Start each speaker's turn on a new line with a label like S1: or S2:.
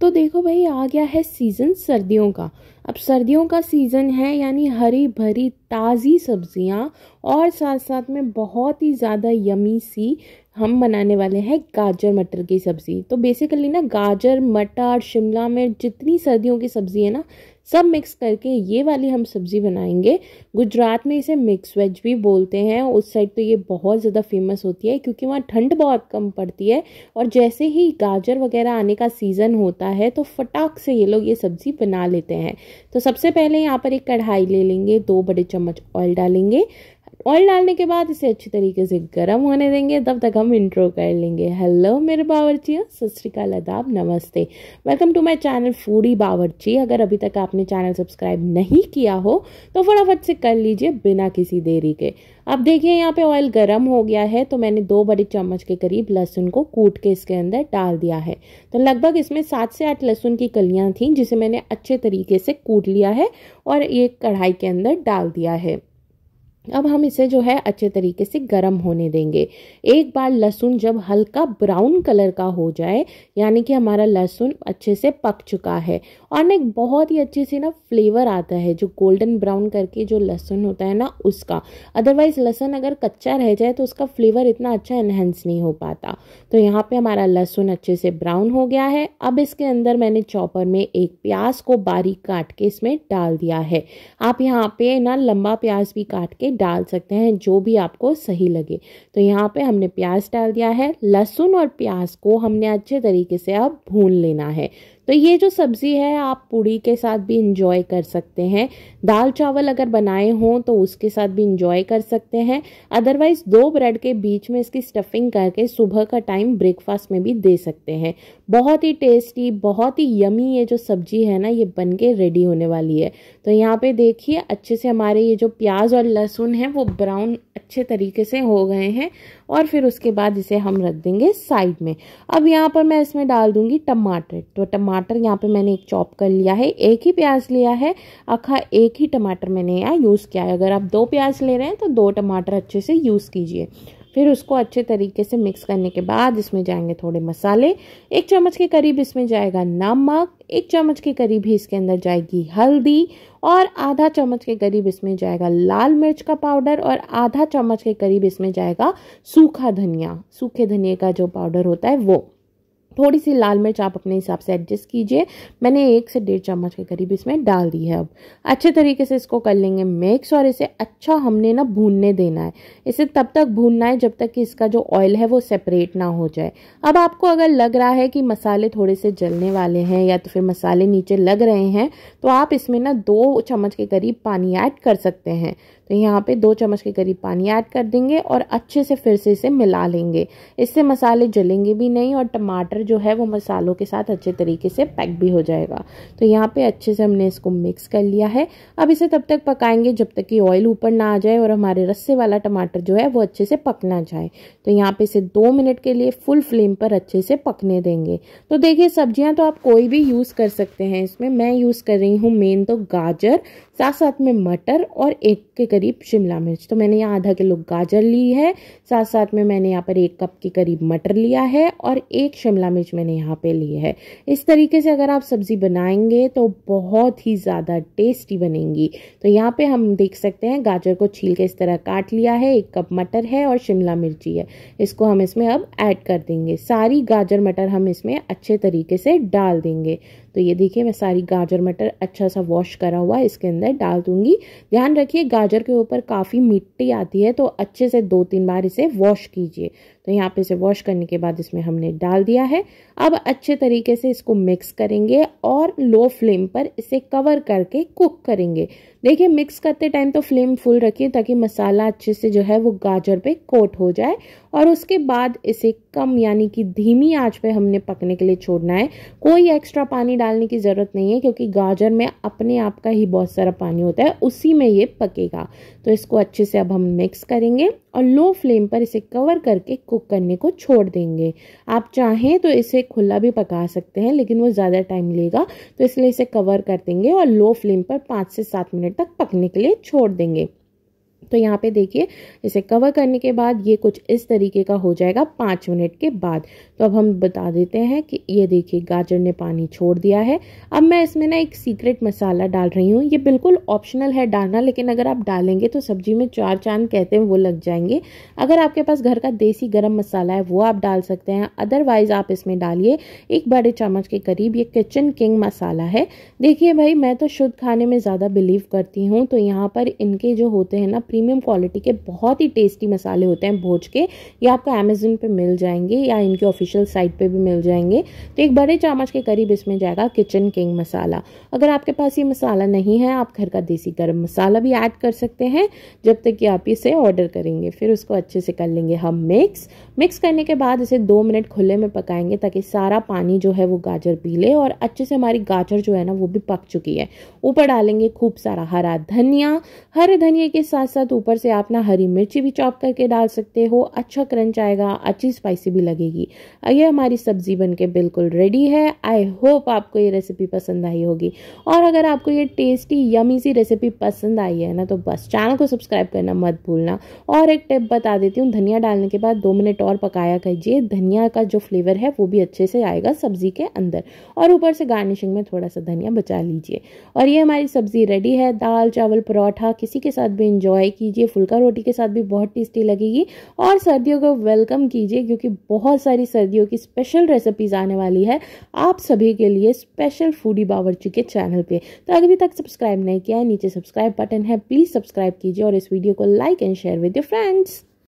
S1: तो देखो भाई आ गया है सीज़न सर्दियों का अब सर्दियों का सीज़न है यानी हरी भरी ताज़ी सब्जियां और साथ साथ में बहुत ही ज़्यादा यमी सी हम बनाने वाले हैं गाजर मटर की सब्ज़ी तो बेसिकली ना गाजर मटर शिमला मिर्च जितनी सर्दियों की सब्ज़ी है ना सब मिक्स करके ये वाली हम सब्ज़ी बनाएंगे गुजरात में इसे मिक्स वेज भी बोलते हैं उस साइड तो ये बहुत ज़्यादा फेमस होती है क्योंकि वहाँ ठंड बहुत कम पड़ती है और जैसे ही गाजर वगैरह आने का सीज़न होता है तो फटाक से ये लोग ये सब्ज़ी बना लेते हैं तो सबसे पहले यहाँ पर एक कढ़ाई ले लेंगे दो बड़े चम्मच ऑयल डालेंगे ऑयल डालने के बाद इसे अच्छी तरीके से गर्म होने देंगे तब तक हम इंट्रो कर लेंगे हेलो मेरे बावरचिया सत श्रीकाल अदाब नमस्ते welcome to my channel Foodie Bawarchi अगर अभी तक आपने चैनल सब्सक्राइब नहीं किया हो तो फटाफट से कर लीजिए बिना किसी देरी के अब देखिए यहाँ पे ऑयल गर्म हो गया है तो मैंने दो बड़े चम्मच के करीब लहसुन को कूट के इसके अंदर डाल दिया है तो लगभग इसमें सात से आठ लहसुन की कलियाँ थीं जिसे मैंने अच्छे तरीके से कूट लिया है और ये कढ़ाई के अंदर डाल दिया है अब हम इसे जो है अच्छे तरीके से गर्म होने देंगे एक बार लहसुन जब हल्का ब्राउन कलर का हो जाए यानी कि हमारा लहसुन अच्छे से पक चुका है और ना एक बहुत ही अच्छे से ना फ्लेवर आता है जो गोल्डन ब्राउन करके जो लहसुन होता है ना उसका अदरवाइज लहसुन अगर कच्चा रह जाए तो उसका फ्लेवर इतना अच्छा एनहेंस नहीं हो पाता तो यहाँ पर हमारा लहसुन अच्छे से ब्राउन हो गया है अब इसके अंदर मैंने चॉपर में एक प्याज को बारीक काट के इसमें डाल दिया है आप यहाँ पर ना लंबा प्याज भी काट के डाल सकते हैं जो भी आपको सही लगे तो यहाँ पे हमने प्याज डाल दिया है लहसुन और प्याज को हमने अच्छे तरीके से अब भून लेना है तो ये जो सब्ज़ी है आप पूड़ी के साथ भी इंजॉय कर सकते हैं दाल चावल अगर बनाए हों तो उसके साथ भी इंजॉय कर सकते हैं अदरवाइज़ दो ब्रेड के बीच में इसकी स्टफिंग करके सुबह का टाइम ब्रेकफास्ट में भी दे सकते हैं बहुत ही टेस्टी बहुत ही यमी ये जो सब्ज़ी है ना ये बन के रेडी होने वाली है तो यहाँ पे देखिए अच्छे से हमारे ये जो प्याज और लहसुन है वो ब्राउन अच्छे तरीके से हो गए हैं और फिर उसके बाद इसे हम रख देंगे साइड में अब यहाँ पर मैं इसमें डाल दूँगी टमाटर तो टमा टमाटर यहाँ पे मैंने एक चॉप कर लिया है एक ही प्याज लिया है आखा एक ही टमाटर मैंने यहाँ यूज़ किया है अगर आप दो प्याज ले रहे हैं तो दो टमाटर अच्छे से यूज़ कीजिए फिर उसको अच्छे तरीके से मिक्स करने के बाद इसमें जाएंगे थोड़े मसाले एक चम्मच के करीब इसमें जाएगा नमक एक चम्मच के करीब ही इसके अंदर जाएगी हल्दी और आधा चम्मच के करीब इसमें जाएगा लाल मिर्च का पाउडर और आधा चम्मच के करीब इसमें जाएगा सूखा धनिया सूखे धनिया का जो पाउडर होता है वो थोड़ी सी लाल मिर्च आप अपने हिसाब से एडजस्ट कीजिए मैंने एक से डेढ़ चम्मच के करीब इसमें डाल दी है अब अच्छे तरीके से इसको कर लेंगे मिक्स और इसे अच्छा हमने ना भूनने देना है इसे तब तक भूनना है जब तक कि इसका जो ऑयल है वो सेपरेट ना हो जाए अब आपको अगर लग रहा है कि मसाले थोड़े से जलने वाले हैं या तो फिर मसाले नीचे लग रहे हैं तो आप इसमें ना दो चम्मच के करीब पानी ऐड कर सकते हैं तो यहाँ पे दो चम्मच के करीब पानी ऐड कर देंगे और अच्छे से फिर से इसे मिला लेंगे इससे मसाले जलेंगे भी नहीं और टमाटर जो है वो मसालों के साथ अच्छे तरीके से पैक भी हो जाएगा तो यहाँ पे अच्छे से हमने इसको मिक्स कर लिया है अब इसे तब तक पकाएंगे जब तक कि ऑयल ऊपर ना आ जाए और हमारे रस्से वाला टमाटर जो है वो अच्छे से पक ना जाए तो यहाँ पे इसे दो मिनट के लिए फुल फ्लेम पर अच्छे से पकने देंगे तो देखिए सब्जियाँ तो आप कोई भी यूज़ कर सकते हैं इसमें मैं यूज़ कर रही हूँ मेन तो गाजर साथ साथ में मटर और एक के करीब शिमला मिर्च तो मैंने यहाँ आधा किलो गाजर ली है साथ साथ में मैंने यहाँ पर एक कप के करीब मटर लिया है और एक शिमला मिर्च मैंने यहाँ पे ली है इस तरीके से अगर आप सब्ज़ी बनाएंगे तो बहुत ही ज़्यादा टेस्टी बनेंगी तो यहाँ पे हम देख सकते हैं गाजर को छील के इस तरह काट लिया है एक कप मटर है और शिमला मिर्ची है इसको हम इसमें अब ऐड कर देंगे सारी गाजर मटर हम इसमें अच्छे तरीके से डाल देंगे तो ये देखिए मैं सारी गाजर मटर अच्छा सा वॉश करा हुआ इसके अंदर डाल दूंगी ध्यान रखिए गाजर के ऊपर काफ़ी मिट्टी आती है तो अच्छे से दो तीन बार इसे वॉश कीजिए तो यहाँ पे इसे वॉश करने के बाद इसमें हमने डाल दिया है अब अच्छे तरीके से इसको मिक्स करेंगे और लो फ्लेम पर इसे कवर करके कुक करेंगे देखिए मिक्स करते टाइम तो फ्लेम फुल रखिए ताकि मसाला अच्छे से जो है वो गाजर पे कोट हो जाए और उसके बाद इसे कम यानी कि धीमी आंच पे हमने पकने के लिए छोड़ना है कोई एक्स्ट्रा पानी डालने की ज़रूरत नहीं है क्योंकि गाजर में अपने आप का ही बहुत सारा पानी होता है उसी में ये पकेगा तो इसको अच्छे से अब हम मिक्स करेंगे और लो फ्लेम पर इसे कवर करके कुक करने को छोड़ देंगे आप चाहें तो इसे खुला भी पका सकते हैं लेकिन वो ज़्यादा टाइम लेगा तो इसलिए इसे कवर कर देंगे और लो फ्लेम पर पाँच से सात मिनट तक पकने के लिए छोड़ देंगे तो यहाँ पे देखिए इसे कवर करने के बाद ये कुछ इस तरीके का हो जाएगा पाँच मिनट के बाद तो अब हम बता देते हैं कि ये देखिए गाजर ने पानी छोड़ दिया है अब मैं इसमें ना एक सीक्रेट मसाला डाल रही हूँ ये बिल्कुल ऑप्शनल है डालना लेकिन अगर आप डालेंगे तो सब्जी में चार चांद कहते हैं वो लग जाएंगे अगर आपके पास घर का देसी गर्म मसाला है वो आप डाल सकते हैं अदरवाइज़ आप इसमें डालिए एक बड़े चम्मच के करीब ये किचन किंग मसाला है देखिए भाई मैं तो शुद्ध खाने में ज़्यादा बिलीव करती हूँ तो यहाँ पर इनके जो होते हैं ना प्री प्रीमियम क्वालिटी के बहुत ही टेस्टी मसाले होते हैं भोज के ये आपको अमेजोन पे मिल जाएंगे या इनके ऑफिशियल साइट पे भी मिल जाएंगे तो एक बड़े चम्मच के करीब इसमें जाएगा किचन किंग मसाला अगर आपके पास ये मसाला नहीं है आप घर का देसी गर्म मसाला भी ऐड कर सकते हैं जब तक कि आप इसे ऑर्डर करेंगे फिर उसको अच्छे से कर लेंगे हम मिक्स मिक्स करने के बाद इसे दो मिनट खुले में पकाएंगे ताकि सारा पानी जो है वो गाजर पी ले और अच्छे से हमारी गाजर जो है ना वो भी पक चुकी है ऊपर डालेंगे खूब सारा हरा धनिया हरे धनिया के साथ साथ तो ऊपर से आप ना हरी मिर्ची भी चॉप करके डाल सकते हो अच्छा क्रंच आएगा अच्छी स्पाइसी भी लगेगी ये हमारी सब्ज़ी बन के बिल्कुल रेडी है आई होप आपको ये रेसिपी पसंद आई होगी और अगर आपको ये टेस्टी यमी सी रेसिपी पसंद आई है ना तो बस चैनल को सब्सक्राइब करना मत भूलना और एक टिप बता देती हूँ धनिया डालने के बाद दो मिनट और पकाया कीजिए धनिया का जो फ्लेवर है वो भी अच्छे से आएगा सब्ज़ी के अंदर और ऊपर से गार्निशिंग में थोड़ा सा धनिया बचा लीजिए और ये हमारी सब्ज़ी रेडी है दाल चावल परौठा किसी के साथ भी इंजॉय कीजिए फुल्का रोटी के साथ भी बहुत टेस्टी लगेगी और सर्दियों को वेलकम कीजिए क्योंकि बहुत सारी सर्दियों की स्पेशल रेसिपीज़ आने वाली है आप सभी के लिए स्पेशल फूडी बावर्ची के चैनल पे तो अभी तक सब्सक्राइब नहीं किया है नीचे सब्सक्राइब बटन है प्लीज़ सब्सक्राइब कीजिए और इस वीडियो को like and share with your friends